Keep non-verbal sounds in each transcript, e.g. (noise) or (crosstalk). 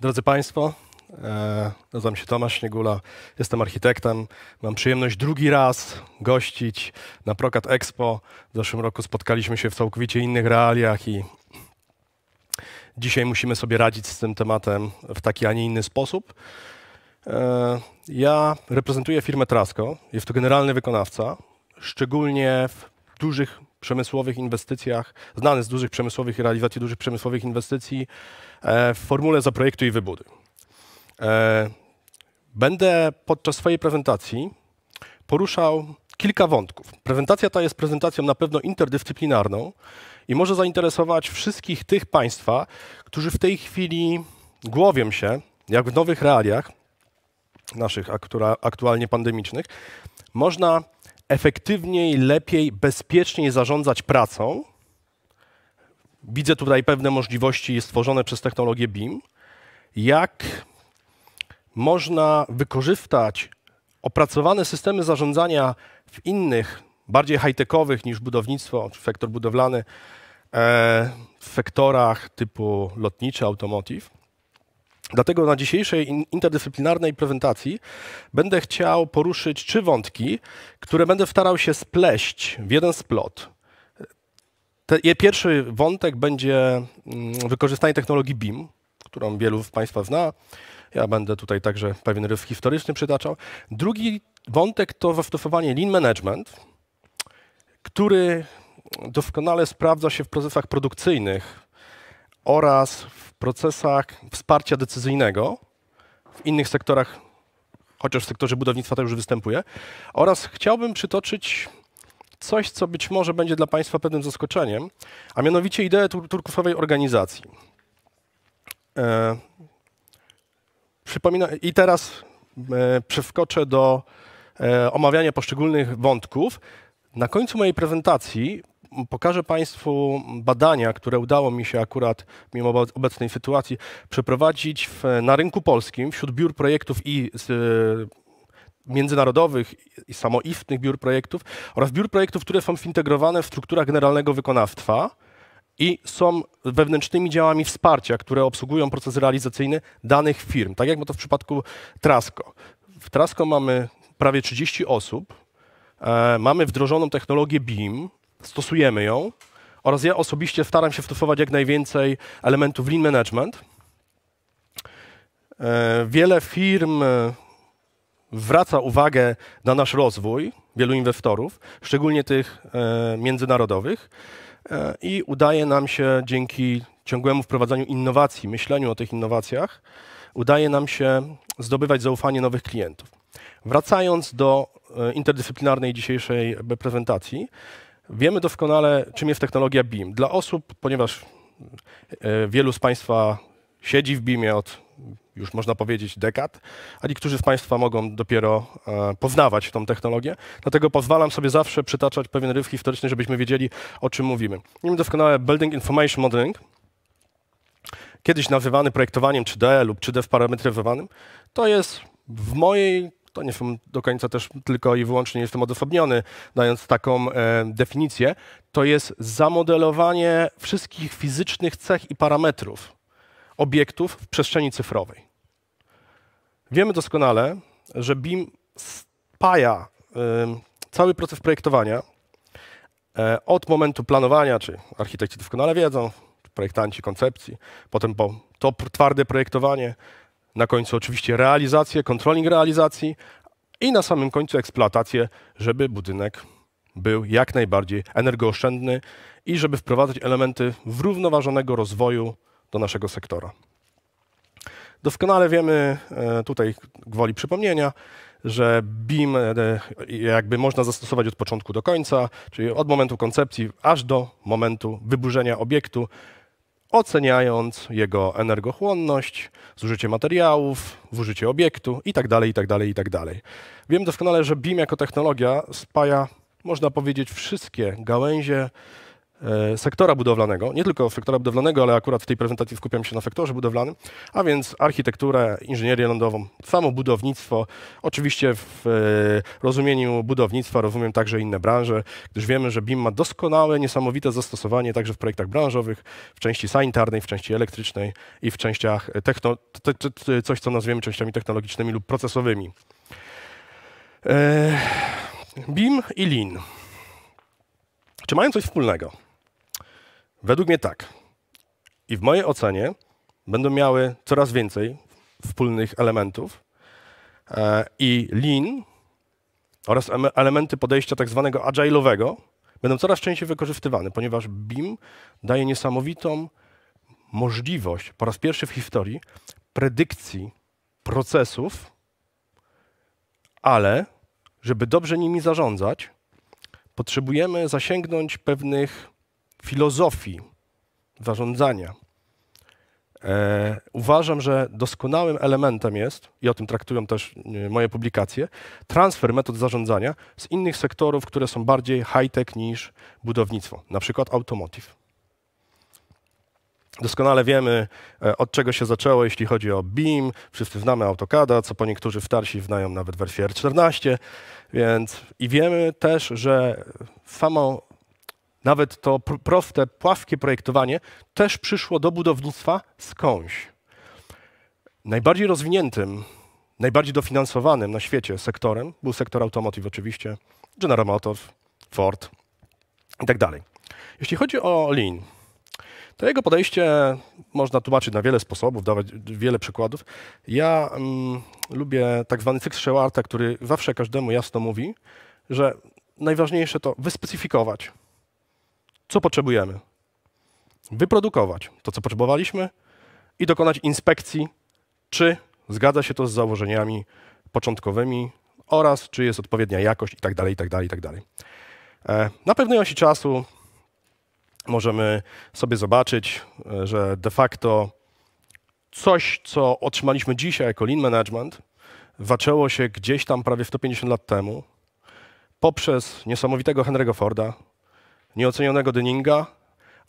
Drodzy Państwo, e, nazywam się Tomasz Śniegula, jestem architektem. Mam przyjemność drugi raz gościć na Prokat Expo. W zeszłym roku spotkaliśmy się w całkowicie innych realiach i dzisiaj musimy sobie radzić z tym tematem w taki, a nie inny sposób. E, ja reprezentuję firmę Trasco, jest to generalny wykonawca, szczególnie w dużych przemysłowych inwestycjach, znany z dużych przemysłowych i realizacji dużych przemysłowych inwestycji e, w formule zaprojektu i wybuduj. E, będę podczas swojej prezentacji poruszał kilka wątków. Prezentacja ta jest prezentacją na pewno interdyscyplinarną i może zainteresować wszystkich tych Państwa, którzy w tej chwili głowią się, jak w nowych realiach naszych aktualnie pandemicznych, można efektywniej, lepiej, bezpieczniej zarządzać pracą. Widzę tutaj pewne możliwości stworzone przez technologię BIM. Jak można wykorzystać opracowane systemy zarządzania w innych, bardziej high-techowych niż budownictwo czy sektor budowlany, e, w sektorach typu lotniczy, automotive, Dlatego na dzisiejszej interdyscyplinarnej prezentacji będę chciał poruszyć trzy wątki, które będę starał się spleść w jeden splot. Te, pierwszy wątek będzie mm, wykorzystanie technologii BIM, którą wielu z Państwa zna. Ja będę tutaj także pewien rys historyczny przytaczał. Drugi wątek to zastosowanie lean management, który doskonale sprawdza się w procesach produkcyjnych oraz w procesach wsparcia decyzyjnego w innych sektorach, chociaż w sektorze budownictwa to już występuje. Oraz chciałbym przytoczyć coś, co być może będzie dla Państwa pewnym zaskoczeniem, a mianowicie ideę tur turkusowej organizacji. E, przypomina, I teraz e, przeskoczę do e, omawiania poszczególnych wątków. Na końcu mojej prezentacji Pokażę Państwu badania, które udało mi się akurat, mimo obecnej sytuacji, przeprowadzić w, na rynku polskim wśród biur projektów i z, międzynarodowych i samoistnych biur projektów oraz biur projektów, które są zintegrowane w strukturach generalnego wykonawstwa i są wewnętrznymi działami wsparcia, które obsługują proces realizacyjny danych firm, tak jak ma to w przypadku Trasko. W Trasko mamy prawie 30 osób, e, mamy wdrożoną technologię BIM, stosujemy ją oraz ja osobiście staram się stosować jak najwięcej elementów lean management. E, wiele firm e, zwraca uwagę na nasz rozwój, wielu inwestorów, szczególnie tych e, międzynarodowych, i udaje nam się dzięki ciągłemu wprowadzaniu innowacji, myśleniu o tych innowacjach, udaje nam się zdobywać zaufanie nowych klientów. Wracając do interdyscyplinarnej dzisiejszej prezentacji, Wiemy doskonale, czym jest technologia BIM. Dla osób, ponieważ e, wielu z Państwa siedzi w BIM-ie od już można powiedzieć dekad, a niektórzy z Państwa mogą dopiero e, poznawać tą technologię. Dlatego pozwalam sobie zawsze przytaczać pewien ryw historyczny, żebyśmy wiedzieli, o czym mówimy. Nim doskonale Building Information Modeling, kiedyś nazywany projektowaniem 3D lub 3D w parametryzowanym, to jest w mojej to nie są do końca też tylko i wyłącznie jestem odosobniony, dając taką e, definicję, to jest zamodelowanie wszystkich fizycznych cech i parametrów obiektów w przestrzeni cyfrowej. Wiemy doskonale, że BIM spaja e, cały proces projektowania e, od momentu planowania, czy architekci doskonale wiedzą, projektanci koncepcji, potem po to twarde projektowanie, na końcu oczywiście realizację, kontroling realizacji i na samym końcu eksploatację, żeby budynek był jak najbardziej energooszczędny i żeby wprowadzać elementy zrównoważonego rozwoju do naszego sektora. Doskonale wiemy, e, tutaj gwoli przypomnienia, że BIM e, e, jakby można zastosować od początku do końca, czyli od momentu koncepcji aż do momentu wyburzenia obiektu, oceniając jego energochłonność, zużycie materiałów, zużycie obiektu itd., itd., itd. Wiem doskonale, że BIM jako technologia spaja, można powiedzieć, wszystkie gałęzie E, sektora budowlanego, nie tylko sektora budowlanego, ale akurat w tej prezentacji skupiam się na sektorze budowlanym, a więc architekturę, inżynierię lądową, samo budownictwo. Oczywiście w e, rozumieniu budownictwa rozumiem także inne branże, gdyż wiemy, że BIM ma doskonałe, niesamowite zastosowanie także w projektach branżowych, w części sanitarnej, w części elektrycznej i w częściach techno, coś, co nazwiemy częściami technologicznymi lub procesowymi. E, BIM i LIN. Czy mają coś wspólnego? Według mnie tak. I w mojej ocenie będą miały coraz więcej wspólnych elementów. E, I Lean oraz elementy podejścia tak zwanego agile'owego będą coraz częściej wykorzystywane, ponieważ BIM daje niesamowitą możliwość po raz pierwszy w historii predykcji procesów, ale żeby dobrze nimi zarządzać, potrzebujemy zasięgnąć pewnych filozofii zarządzania, e, uważam, że doskonałym elementem jest, i o tym traktują też e, moje publikacje, transfer metod zarządzania z innych sektorów, które są bardziej high-tech niż budownictwo, na przykład automotive. Doskonale wiemy, e, od czego się zaczęło, jeśli chodzi o BIM. Wszyscy znamy AutoCAD'a, co po niektórzy starsi znają nawet wersję R14, więc i wiemy też, że e, samo nawet to proste, płaskie projektowanie też przyszło do budownictwa skądś. Najbardziej rozwiniętym, najbardziej dofinansowanym na świecie sektorem był sektor automotive oczywiście, General Motors, Ford itd. Tak Jeśli chodzi o Lean, to jego podejście można tłumaczyć na wiele sposobów, dawać wiele przykładów. Ja mm, lubię tak zwany cykl Arta, który zawsze każdemu jasno mówi, że najważniejsze to wyspecyfikować – co potrzebujemy. Wyprodukować to, co potrzebowaliśmy i dokonać inspekcji, czy zgadza się to z założeniami początkowymi oraz czy jest odpowiednia jakość itd., tak dalej. Tak tak e, na pewnej osi czasu możemy sobie zobaczyć, e, że de facto coś, co otrzymaliśmy dzisiaj jako lean management, zaczęło się gdzieś tam prawie 150 lat temu poprzez niesamowitego Henry'ego Forda, nieocenionego Denninga,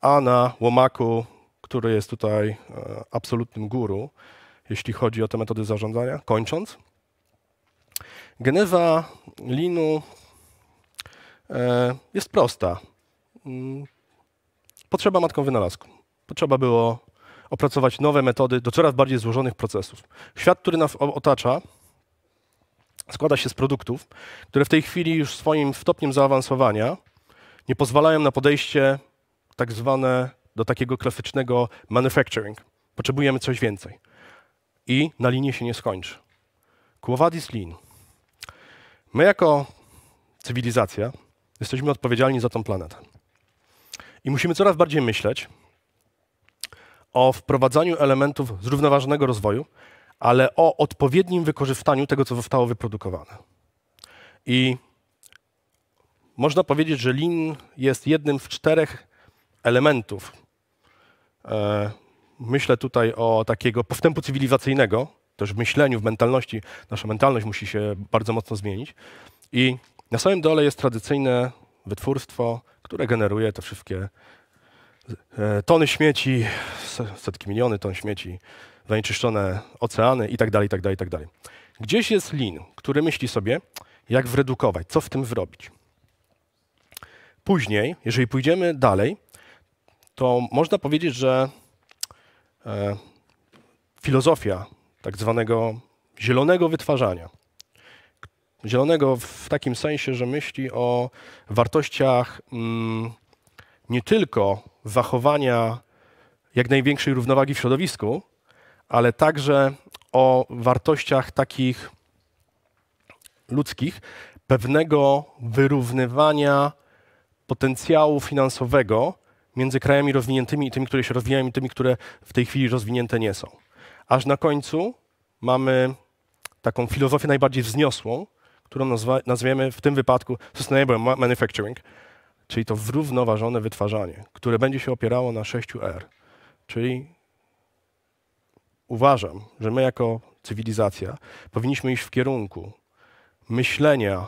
a na Łomaku, który jest tutaj e, absolutnym guru, jeśli chodzi o te metody zarządzania. Kończąc, genewa linu e, jest prosta. Mm, potrzeba matką wynalazku. Potrzeba było opracować nowe metody do coraz bardziej złożonych procesów. Świat, który nas otacza, składa się z produktów, które w tej chwili już swoim stopniem zaawansowania nie pozwalają na podejście tak zwane do takiego klasycznego manufacturing. Potrzebujemy coś więcej. I na linie się nie skończy. Kłowadis lin. My jako cywilizacja jesteśmy odpowiedzialni za tą planetę. I musimy coraz bardziej myśleć o wprowadzaniu elementów zrównoważonego rozwoju, ale o odpowiednim wykorzystaniu tego, co zostało wyprodukowane. I można powiedzieć, że lin jest jednym z czterech elementów. E, myślę tutaj o takiego postępu cywilizacyjnego, też w myśleniu, w mentalności. Nasza mentalność musi się bardzo mocno zmienić. I na samym dole jest tradycyjne wytwórstwo, które generuje te wszystkie e, tony śmieci, setki miliony ton śmieci, zanieczyszczone oceany itd., tak, tak, tak dalej. Gdzieś jest lin, który myśli sobie, jak wredukować, co w tym zrobić. Później, jeżeli pójdziemy dalej, to można powiedzieć, że e, filozofia tak zwanego zielonego wytwarzania, zielonego w takim sensie, że myśli o wartościach mm, nie tylko zachowania jak największej równowagi w środowisku, ale także o wartościach takich ludzkich, pewnego wyrównywania potencjału finansowego między krajami rozwiniętymi i tymi, które się rozwijają, i tymi, które w tej chwili rozwinięte nie są. Aż na końcu mamy taką filozofię najbardziej wzniosłą, którą nazwa, nazwiemy w tym wypadku Sustainable Manufacturing, czyli to zrównoważone wytwarzanie, które będzie się opierało na 6R. Czyli uważam, że my jako cywilizacja powinniśmy iść w kierunku myślenia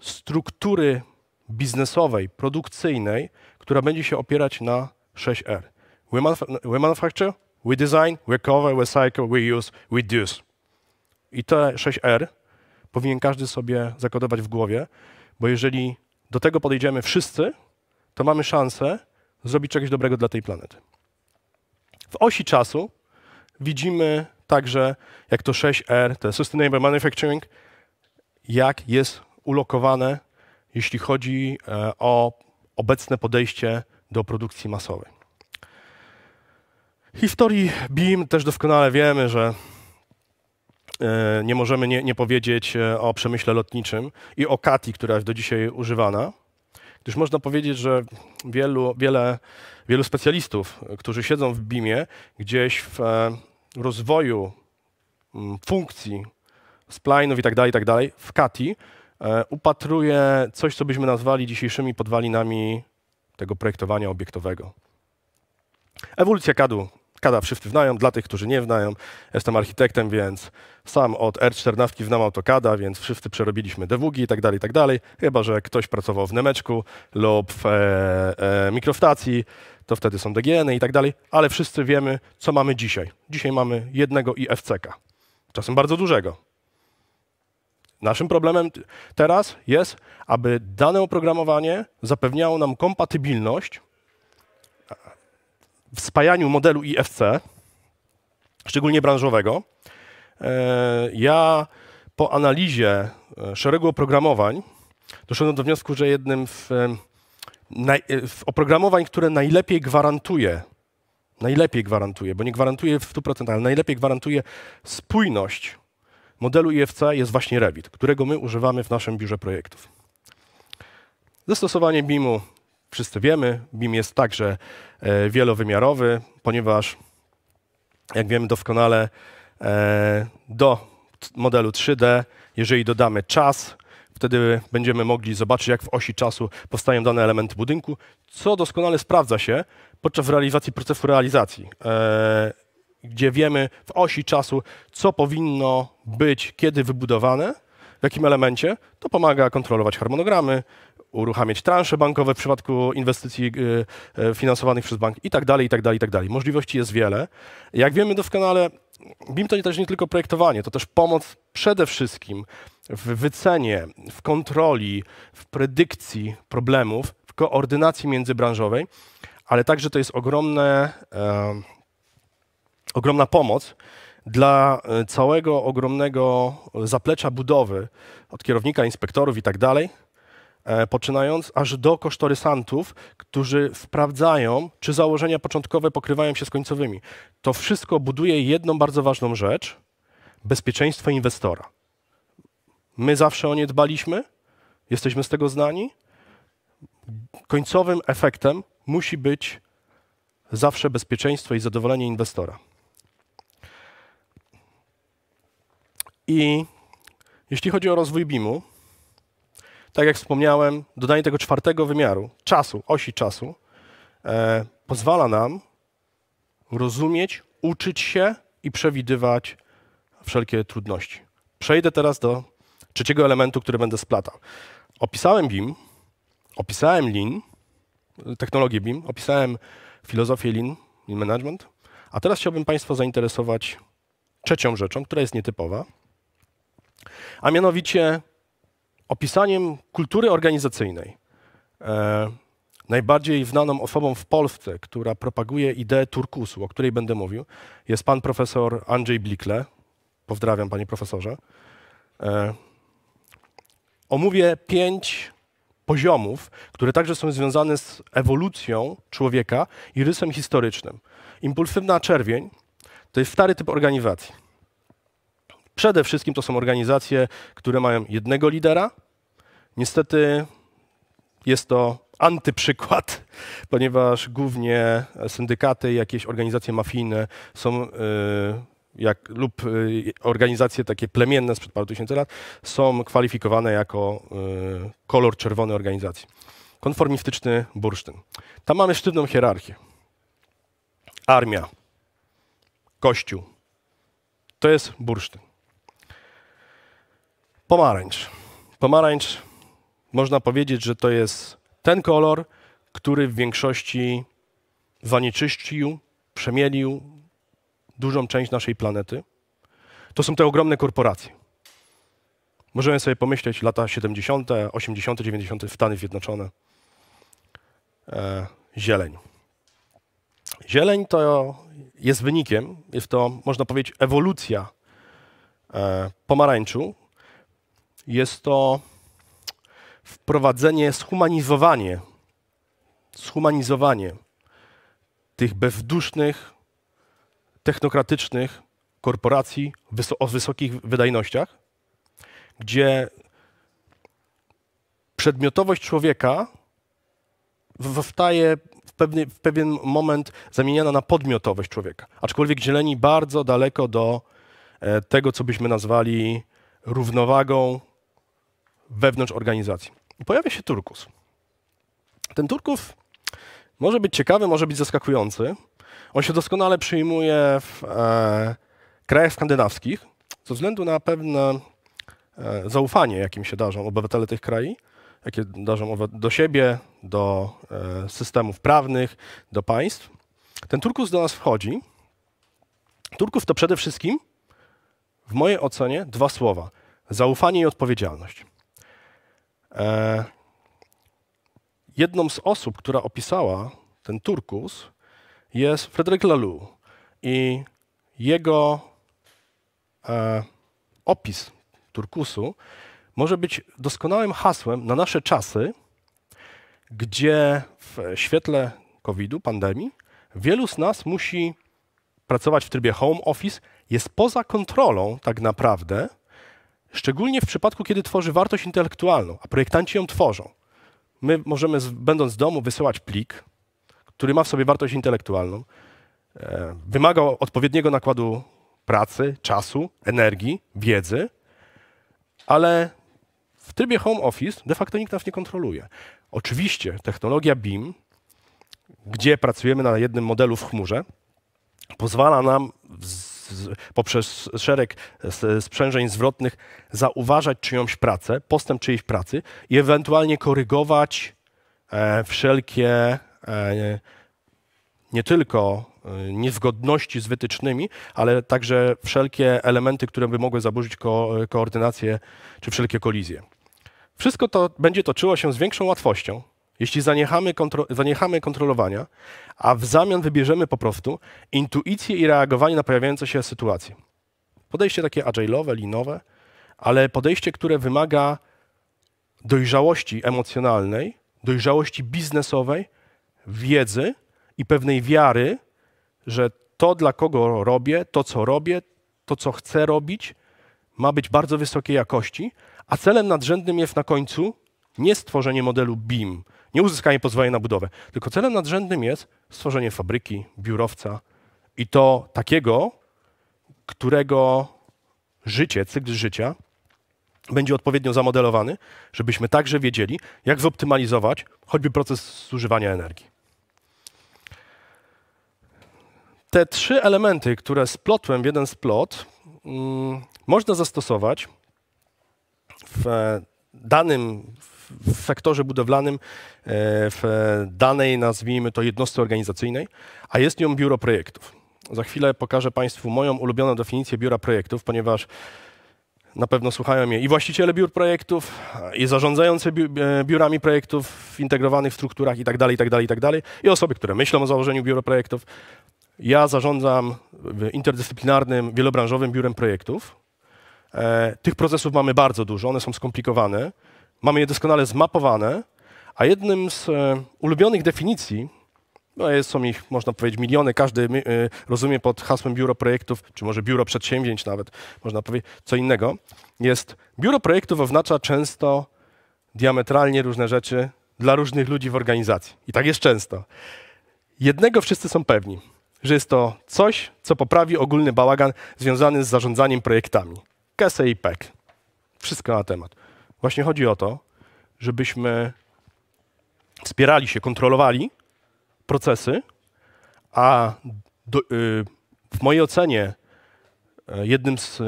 struktury biznesowej, produkcyjnej, która będzie się opierać na 6R. We, we manufacture, we design, we cover, we cycle, we use, we do. I te 6R powinien każdy sobie zakodować w głowie, bo jeżeli do tego podejdziemy wszyscy, to mamy szansę zrobić czegoś dobrego dla tej planety. W osi czasu widzimy także, jak to 6R, to Sustainable Manufacturing, jak jest ulokowane jeśli chodzi e, o obecne podejście do produkcji masowej. Historii BIM też doskonale wiemy, że e, nie możemy nie, nie, powiedzieć e, o przemyśle lotniczym i o CATI, która jest do dzisiaj używana, gdyż można powiedzieć, że wielu, wiele, wielu specjalistów, którzy siedzą w BIM-ie, gdzieś w rozwoju funkcji, spline'ów itd., tak tak dalej w CATI E, upatruje coś, co byśmy nazwali dzisiejszymi podwalinami tego projektowania obiektowego. Ewolucja kadu. Kada wszyscy znają, dla tych, którzy nie znają. Jestem architektem, więc sam od R14 znam AutoCADa, więc wszyscy przerobiliśmy dewugi i tak dalej, i tak dalej. Chyba, że ktoś pracował w Nemeczku lub w e, e, mikrostacji, to wtedy są DGN y i tak dalej, ale wszyscy wiemy, co mamy dzisiaj. Dzisiaj mamy jednego IFC-ka, czasem bardzo dużego, Naszym problemem teraz jest, aby dane oprogramowanie zapewniało nam kompatybilność w spajaniu modelu IFC, szczególnie branżowego. E, ja po analizie e, szeregu oprogramowań doszedłem do wniosku, że jednym e, w, oprogramowań, które najlepiej gwarantuje, najlepiej gwarantuje, bo nie gwarantuje w 100%, ale najlepiej gwarantuje spójność modelu IFC jest właśnie Revit, którego my używamy w naszym biurze projektów. Zastosowanie BIM-u wszyscy wiemy. BIM jest także e, wielowymiarowy, ponieważ, jak wiemy doskonale, e, do modelu 3D, jeżeli dodamy czas, wtedy będziemy mogli zobaczyć, jak w osi czasu powstają dane elementy budynku, co doskonale sprawdza się podczas realizacji procesu realizacji e, gdzie wiemy w osi czasu, co powinno być, kiedy wybudowane, w jakim elemencie, to pomaga kontrolować harmonogramy, uruchamiać transze bankowe w przypadku inwestycji y, y, finansowanych przez bank i tak dalej, i tak dalej, i tak dalej. Możliwości jest wiele. Jak wiemy doskonale, BIM to też nie tylko projektowanie, to też pomoc przede wszystkim w wycenie, w kontroli, w predykcji problemów, w koordynacji międzybranżowej, ale także to jest ogromne... E, ogromna pomoc dla e, całego ogromnego zaplecza budowy, od kierownika, inspektorów i tak dalej, e, poczynając aż do kosztorysantów, którzy sprawdzają, czy założenia początkowe pokrywają się z końcowymi. To wszystko buduje jedną bardzo ważną rzecz bezpieczeństwo inwestora. My zawsze o nie dbaliśmy, jesteśmy z tego znani. Końcowym efektem musi być zawsze bezpieczeństwo i zadowolenie inwestora. I jeśli chodzi o rozwój BIM-u, tak jak wspomniałem, dodanie tego czwartego wymiaru, czasu, osi czasu, e, pozwala nam rozumieć, uczyć się i przewidywać wszelkie trudności. Przejdę teraz do trzeciego elementu, który będę splatał. Opisałem BIM, opisałem Lean, technologię BIM, opisałem filozofię Lean, Lean Management, a teraz chciałbym Państwa zainteresować trzecią rzeczą, która jest nietypowa – a mianowicie opisaniem kultury organizacyjnej. E, najbardziej znaną osobą w Polsce, która propaguje ideę turkusu, o której będę mówił, jest pan profesor Andrzej Blikle. Pozdrawiam, panie profesorze. E, omówię pięć poziomów, które także są związane z ewolucją człowieka i rysem historycznym. Impulsywna czerwień to jest stary typ organizacji. Przede wszystkim to są organizacje, które mają jednego lidera. Niestety jest to antyprzykład, (laughs) ponieważ głównie syndykaty, jakieś organizacje mafijne są yy, jak, lub e, organizacje takie plemienne sprzed paru tysięcy lat są kwalifikowane jako e, kolor czerwony organizacji. Konformistyczny bursztyn. Tam mamy sztywną hierarchię. Armia, kościół. To jest bursztyn. Pomarańcz. Pomarańcz, można powiedzieć, że to jest ten kolor, który w większości zanieczyścił, przemielił dużą część naszej planety. To są te ogromne korporacje. Możemy sobie pomyśleć lata 70., 80., 90. w Stany Zjednoczone. E, zieleń. Zieleń to jest wynikiem, jest to, można powiedzieć, ewolucja e, pomarańczu, jest to wprowadzenie, schumanizowanie, schumanizowanie tych bezdusznych, technokratycznych korporacji o wysokich wydajnościach, gdzie przedmiotowość człowieka zostaje w, pewny, w pewien moment zamieniana na podmiotowość człowieka, aczkolwiek zieleni bardzo daleko do e, tego, co byśmy nazwali równowagą wewnątrz organizacji. I pojawia się turkus. Ten turkus może być ciekawy, może być zaskakujący. On się doskonale przyjmuje w e, krajach skandynawskich, ze względu na pewne e, zaufanie, jakim się darzą obywatele tych krajów, jakie darzą do siebie, do e, systemów prawnych, do państw. Ten turkus do nas wchodzi. Turków to przede wszystkim, w mojej ocenie, dwa słowa: zaufanie i odpowiedzialność. E, jedną z osób, która opisała ten turkus, jest Frederic Laloux. I jego e, opis turkusu może być doskonałym hasłem na nasze czasy, gdzie w świetle COVID-u, pandemii, wielu z nas musi pracować w trybie home office, jest poza kontrolą tak naprawdę Szczególnie w przypadku, kiedy tworzy wartość intelektualną, a projektanci ją tworzą. My możemy, będąc w domu, wysyłać plik, który ma w sobie wartość intelektualną, e, wymaga odpowiedniego nakładu pracy, czasu, energii, wiedzy, ale w trybie home office de facto nikt nas nie kontroluje. Oczywiście technologia BIM, gdzie pracujemy na jednym modelu w chmurze, pozwala nam poprzez szereg sprzężeń zwrotnych zauważać czyjąś pracę, postęp czyjejś pracy i ewentualnie korygować e, wszelkie e, nie tylko e, niezgodności z wytycznymi, ale także wszelkie elementy, które by mogły zaburzyć ko koordynację czy wszelkie kolizje. Wszystko to będzie toczyło się z większą łatwością, jeśli zaniechamy, kontro zaniechamy kontrolowania, a w zamian wybierzemy po prostu intuicję i reagowanie na pojawiające się sytuacje. Podejście takie agile'owe, linowe, ale podejście, które wymaga dojrzałości emocjonalnej, dojrzałości biznesowej, wiedzy i pewnej wiary, że to, dla kogo robię, to, co robię, to, co chcę robić, ma być bardzo wysokiej jakości, a celem nadrzędnym jest na końcu nie stworzenie modelu BIM, nie uzyskanie pozwolenia na budowę, tylko celem nadrzędnym jest stworzenie fabryki, biurowca i to takiego, którego życie, cykl życia będzie odpowiednio zamodelowany, żebyśmy także wiedzieli, jak zoptymalizować choćby proces zużywania energii. Te trzy elementy, które splotłem w jeden splot, mm, można zastosować w e, danym, w w sektorze budowlanym e, w danej, nazwijmy to, jednostce organizacyjnej, a jest nią biuro projektów. Za chwilę pokażę Państwu moją ulubioną definicję biura projektów, ponieważ na pewno słuchają mnie i właściciele biur projektów, i zarządzający e, biurami projektów integrowanych w strukturach itd., tak, tak, tak dalej, i osoby, które myślą o założeniu biura projektów. Ja zarządzam interdyscyplinarnym, wielobranżowym biurem projektów. E, tych procesów mamy bardzo dużo, one są skomplikowane. Mamy je doskonale zmapowane, a jednym z e, ulubionych definicji, no są ich, można powiedzieć, miliony, każdy e, rozumie pod hasłem biuro projektów, czy może biuro przedsięwzięć nawet, można powiedzieć, co innego, jest biuro projektów oznacza często diametralnie różne rzeczy dla różnych ludzi w organizacji. I tak jest często. Jednego wszyscy są pewni, że jest to coś, co poprawi ogólny bałagan związany z zarządzaniem projektami. Kese i PEK. Wszystko na temat. Właśnie chodzi o to, żebyśmy wspierali się, kontrolowali procesy, a do, yy, w mojej ocenie yy, jednym z yy,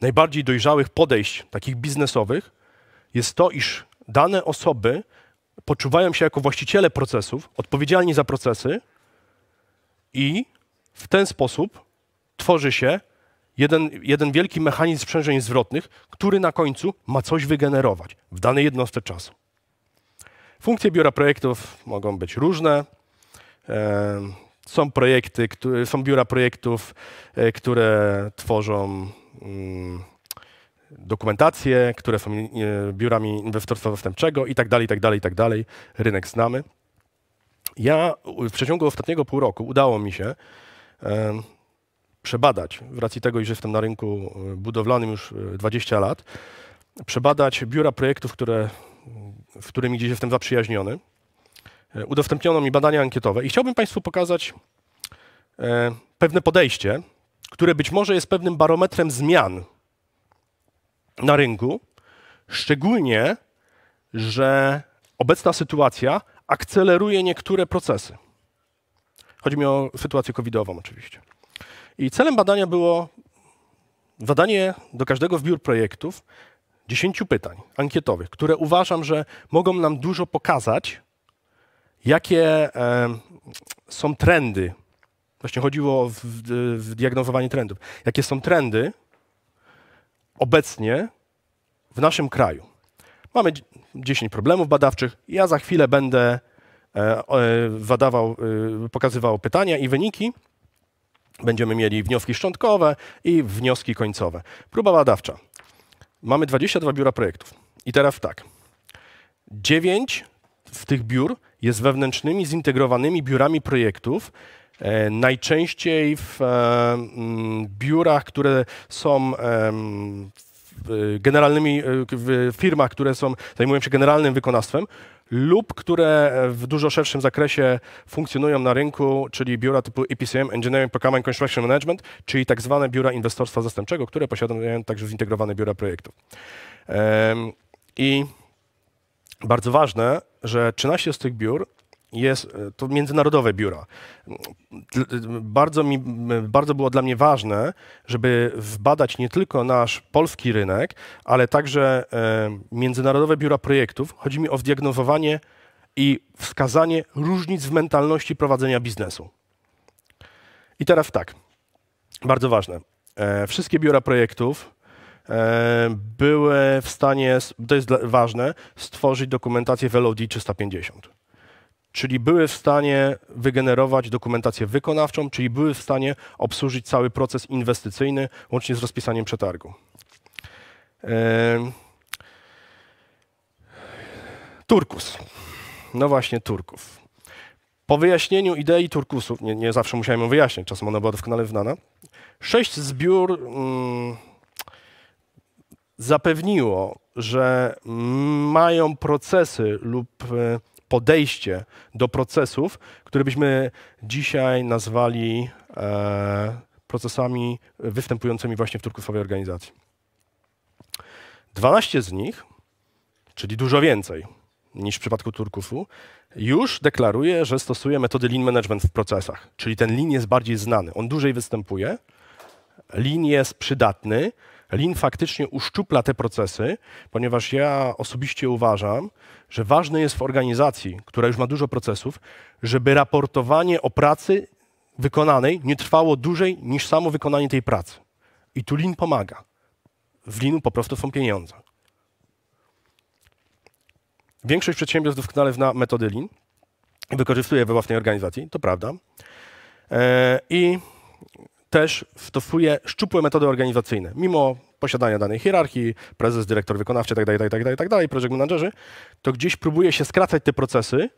najbardziej dojrzałych podejść takich biznesowych jest to, iż dane osoby poczuwają się jako właściciele procesów, odpowiedzialni za procesy i w ten sposób tworzy się jeden, jeden wielki mechanizm sprzężeń zwrotnych, który na końcu ma coś wygenerować w danej jednostce czasu. Funkcje biura projektów mogą być różne. E, są projekty, są biura projektów, e, które tworzą mm, dokumentacje, które są e, biurami inwestorstwa zastępczego i tak dalej, i tak dalej, i tak dalej. Rynek znamy. Ja w przeciągu ostatniego pół roku udało mi się przebadać, w racji tego, iż jestem na rynku e, budowlanym już 20 e, lat, przebadać biura projektów, które, w którymi gdzieś jestem zaprzyjaźniony. E, udostępniono mi badania ankietowe i chciałbym Państwu pokazać pewne podejście, które być może jest pewnym barometrem zmian na rynku, szczególnie, że obecna sytuacja akceleruje niektóre procesy. Chodzi mi o sytuację covidową oczywiście. I celem badania było zadanie do każdego w biur projektów 10 pytań ankietowych, które uważam, że mogą nam dużo pokazać, jakie e, są trendy. Właśnie chodziło o w, w diagnozowanie trendów. Jakie są trendy obecnie w naszym kraju? Mamy 10 problemów badawczych. Ja za chwilę będę e, e, e, pokazywał pytania i wyniki. Będziemy mieli wnioski szczątkowe i wnioski końcowe. Próba badawcza. Mamy 22 biura projektów. I teraz tak. 9 w tych biur jest wewnętrznymi, zintegrowanymi biurami projektów, E, najczęściej w e, m, mm, biurach, które są e, generalnymi, e, w firmach, które są, zajmują się generalnym wykonawstwem, lub które w dużo szerszym zakresie funkcjonują na rynku, czyli biura typu EPCM, Engineering Procurement Construction Management, czyli tak zwane biura inwestorstwa zastępczego, które posiadają także zintegrowane biura projektów. I bardzo ważne, że 13 z tych biur jest e, to międzynarodowe biura. E, bardzo, mi, bardzo było dla mnie ważne, żeby badać nie tylko nasz polski rynek, ale także e, międzynarodowe biura projektów. Chodzi mi o zdiagnozowanie i wskazanie różnic w mentalności prowadzenia biznesu. I teraz tak, bardzo ważne. Wszystkie biura projektów były w stanie, to jest ważne, stworzyć dokumentację w LOD 350 czyli były w stanie wygenerować dokumentację wykonawczą, czyli były w stanie obsłużyć cały proces inwestycyjny, łącznie z rozpisaniem przetargu. Turkus. No właśnie, Turków. Po wyjaśnieniu idei turkusów, nie, nie zawsze musiałem ją wyjaśniać, czasem ona była doskonale znana, sześć zbiór mm, zapewniło, że mają procesy lub y, podejście do procesów, które byśmy dzisiaj nazwali e, procesami występującymi właśnie w turkusowej organizacji. 12 z nich, czyli dużo więcej niż w przypadku Turkusu, już deklaruje, że stosuje metody lean management w procesach. Czyli ten lean jest bardziej znany, on dłużej występuje, lean jest przydatny, Lean faktycznie uszczupla te procesy, ponieważ ja osobiście uważam, że ważne jest w organizacji, która już ma dużo procesów, żeby raportowanie o pracy wykonanej nie trwało dłużej niż samo wykonanie tej pracy. I tu Lean pomaga. W linu po prostu są pieniądze. Większość przedsiębiorstw doskonale zna metody Lean, wykorzystuje we własnej organizacji, to prawda. E, I też stosuje szczupłe metody organizacyjne. Mimo posiadania danej hierarchii, prezes, dyrektor wykonawczy, tak dalej, tak dalej, tak dalej, project managerzy, to gdzieś próbuje się skracać te procesy,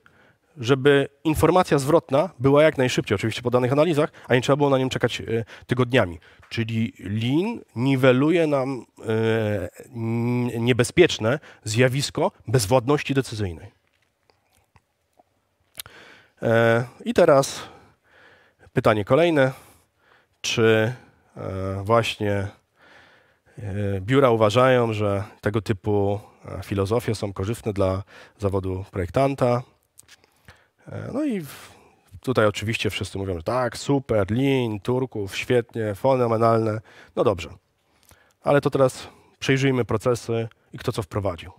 żeby informacja zwrotna była jak najszybciej, oczywiście po danych analizach, a nie trzeba było na nim czekać e, tygodniami. Czyli Lean niweluje nam e, niebezpieczne zjawisko bezwładności decyzyjnej. E, I teraz pytanie kolejne czy e, właśnie e, biura uważają, że tego typu e, filozofie są korzystne dla zawodu projektanta. No i tutaj oczywiście wszyscy mówią, że tak, super, lin, Turków, świetnie, fenomenalne. No dobrze. Ale to teraz przejrzyjmy procesy i kto co wprowadził.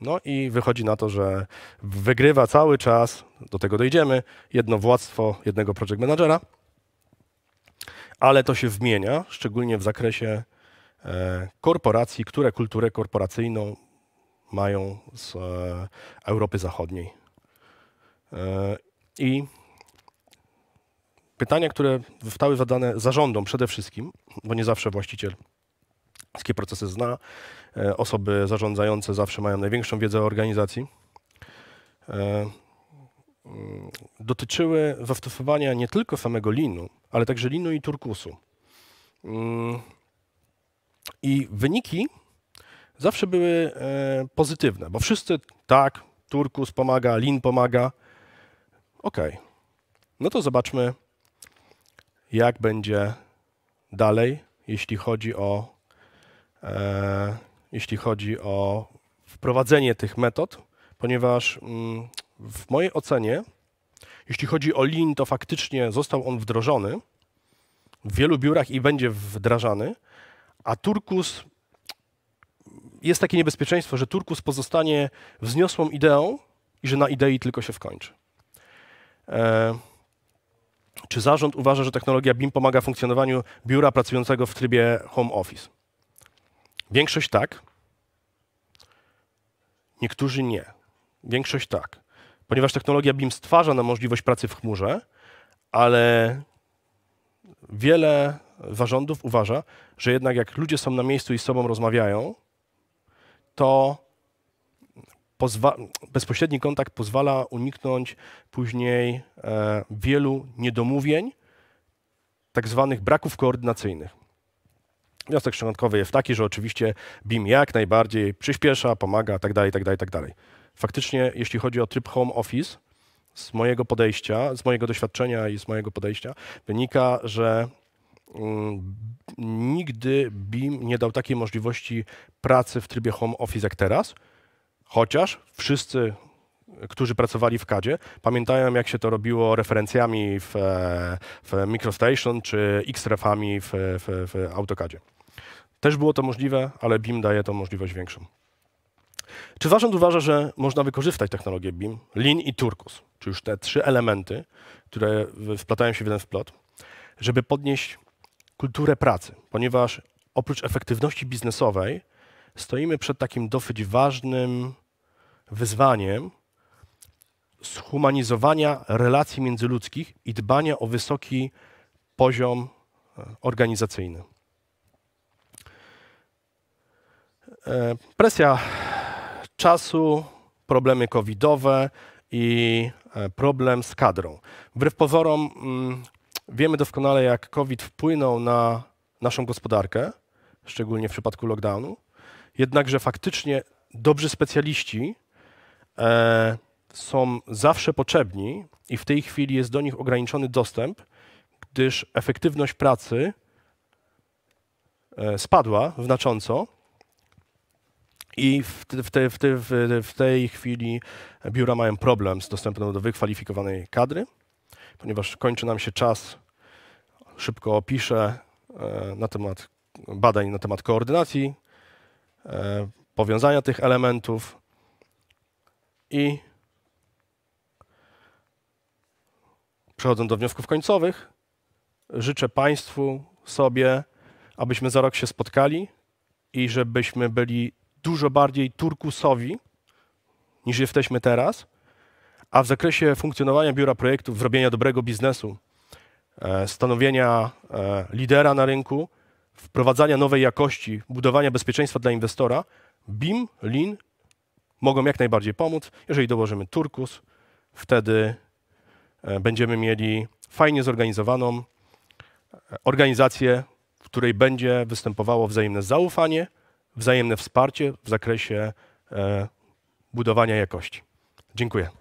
No i wychodzi na to, że wygrywa cały czas, do tego dojdziemy, jedno władztwo jednego project managera – ale to się zmienia, szczególnie w zakresie e, korporacji, które kulturę korporacyjną mają z e, Europy Zachodniej. E, I pytania, które zostały zadane zarządom przede wszystkim, bo nie zawsze właściciel wszystkie procesy zna, osoby zarządzające zawsze mają największą wiedzę o organizacji, dotyczyły zastosowania nie tylko samego linu, ale także linu i turkusu. Mm. I wyniki zawsze były e, pozytywne, bo wszyscy tak, turkus pomaga, lin pomaga. Ok, no to zobaczmy, jak będzie dalej, jeśli chodzi o, e, jeśli chodzi o wprowadzenie tych metod, ponieważ mm, w mojej ocenie jeśli chodzi o Lean, to faktycznie został on wdrożony w wielu biurach i będzie wdrażany, a Turkus jest takie niebezpieczeństwo, że Turkus pozostanie wzniosłą ideą i że na idei tylko się wkończy. E, czy zarząd uważa, że technologia BIM pomaga funkcjonowaniu biura pracującego w trybie home office? Większość tak. Niektórzy nie. Większość tak ponieważ technologia BIM stwarza nam możliwość pracy w chmurze, ale wiele zarządów uważa, że jednak jak ludzie są na miejscu i z sobą rozmawiają, to bezpośredni kontakt pozwala uniknąć później e, wielu niedomówień, tak zwanych braków koordynacyjnych. Wniosek szczątkowy jest taki, że oczywiście BIM jak najbardziej przyspiesza, pomaga itd., itd., itd faktycznie, jeśli chodzi o tryb home office, z mojego podejścia, z mojego doświadczenia i z mojego podejścia wynika, że mm, nigdy BIM nie dał takiej możliwości pracy w trybie home office jak teraz, chociaż wszyscy, którzy pracowali w CADzie, pamiętają jak się to robiło referencjami w, w MicroStation czy X-refami w, w, w AutoCADzie. Też było to możliwe, ale BIM daje tą możliwość większą. Czy zarząd uważa, że można wykorzystać technologię BIM, Lean i Turkus, czy już te trzy elementy, które wplatają się w jeden wplot, żeby podnieść kulturę pracy? Ponieważ oprócz efektywności biznesowej stoimy przed takim dosyć ważnym wyzwaniem zhumanizowania relacji międzyludzkich i dbania o wysoki poziom e, organizacyjny. E, presja czasu, problemy covidowe i e, problem z kadrą. Wbrew pozorom mm, wiemy doskonale, jak COVID wpłynął na naszą gospodarkę, szczególnie w przypadku lockdownu. Jednakże faktycznie dobrzy specjaliści e, są zawsze potrzebni i w tej chwili jest do nich ograniczony dostęp, gdyż efektywność pracy e, spadła znacząco i w, te, w, te, w, te, w, tej chwili biura mają problem z dostępem do wykwalifikowanej kadry, ponieważ kończy nam się czas. Szybko opiszę e, na temat badań, na temat koordynacji, e, powiązania tych elementów i przechodząc do wniosków końcowych, życzę Państwu, sobie, abyśmy za rok się spotkali i żebyśmy byli dużo bardziej turkusowi niż jesteśmy teraz, a w zakresie funkcjonowania biura projektów, robienia dobrego biznesu, e, stanowienia e, lidera na rynku, wprowadzania nowej jakości, budowania bezpieczeństwa dla inwestora, BIM, LIN mogą jak najbardziej pomóc. Jeżeli dołożymy turkus, wtedy e, będziemy mieli fajnie zorganizowaną organizację, w której będzie występowało wzajemne zaufanie, wzajemne wsparcie w zakresie e, budowania jakości. Dziękuję.